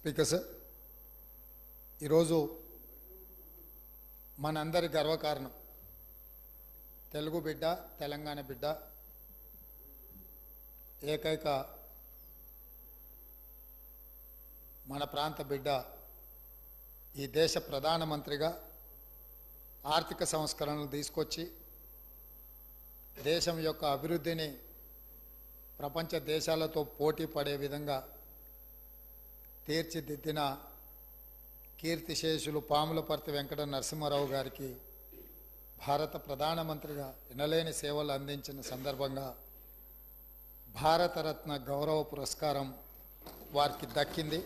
speaker sir ఈరోజు మనందరి గర్వకారణం తెలుగు బిడ్డ తెలంగాణ బిడ్డ ఏకైక మన ప్రాంత బిడ్డ ఈ దేశ ప్రధానమంత్రిగా ఆర్థిక సంస్కరణలు తీసుకొచ్చి దేశం యొక్క అభివృద్ధిని ప్రపంచ దేశాలతో పోటీ పడే విధంగా తీర్చిదిద్దిన కీర్తిశేషులు పాములపర్తి వెంకట నరసింహారావు గారికి భారత ప్రధానమంత్రిగా వినలేని సేవలు అందించిన సందర్భంగా భారతరత్న గౌరవ పురస్కారం వారికి దక్కింది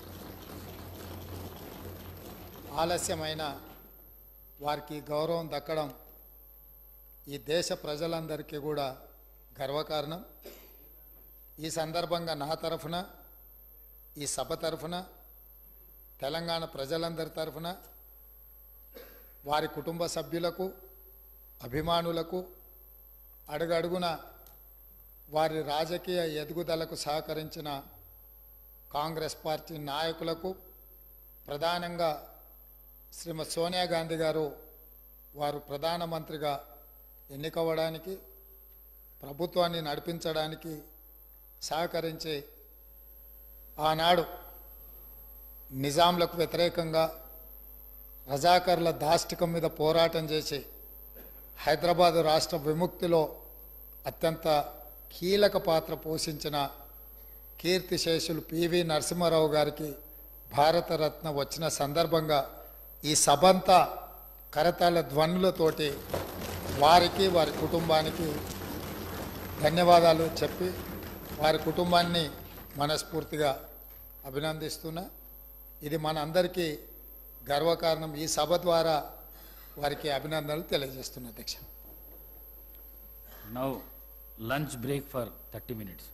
ఆలస్యమైన వారికి గౌరవం దక్కడం ఈ దేశ ప్రజలందరికీ కూడా గర్వకారణం ఈ సందర్భంగా నా తరఫున ఈ సభ తరఫున తెలంగాణ ప్రజలందరి తరఫున వారి కుటుంబ సభ్యులకు అభిమానులకు అడుగడుగున వారి రాజకీయ ఎదుగుదలకు సహకరించిన కాంగ్రెస్ పార్టీ నాయకులకు ప్రధానంగా శ్రీమతి సోనియా గాంధీ గారు వారు ప్రధానమంత్రిగా ఎన్నికవ్వడానికి ప్రభుత్వాన్ని నడిపించడానికి సహకరించే ఆనాడు నిజాంలకు వ్యతిరేకంగా రజాకర్ల దాష్టికం మీద పోరాటం చేసి హైదరాబాదు రాష్ట్ర విముక్తిలో అత్యంత కీలక పాత్ర పోషించిన కీర్తిశేషులు పివి నరసింహారావు గారికి భారతరత్న వచ్చిన సందర్భంగా ఈ సభంతా కరతాళ ధ్వనులతోటి వారికి వారి కుటుంబానికి ధన్యవాదాలు చెప్పి వారి కుటుంబాన్ని మనస్ఫూర్తిగా అభినందిస్తున్నా ఇది మన అందరికీ గర్వకారణం ఈ సభ ద్వారా వారికి అభినందనలు తెలియజేస్తున్నా అధ్యక్ష now lunch break for thirty minutes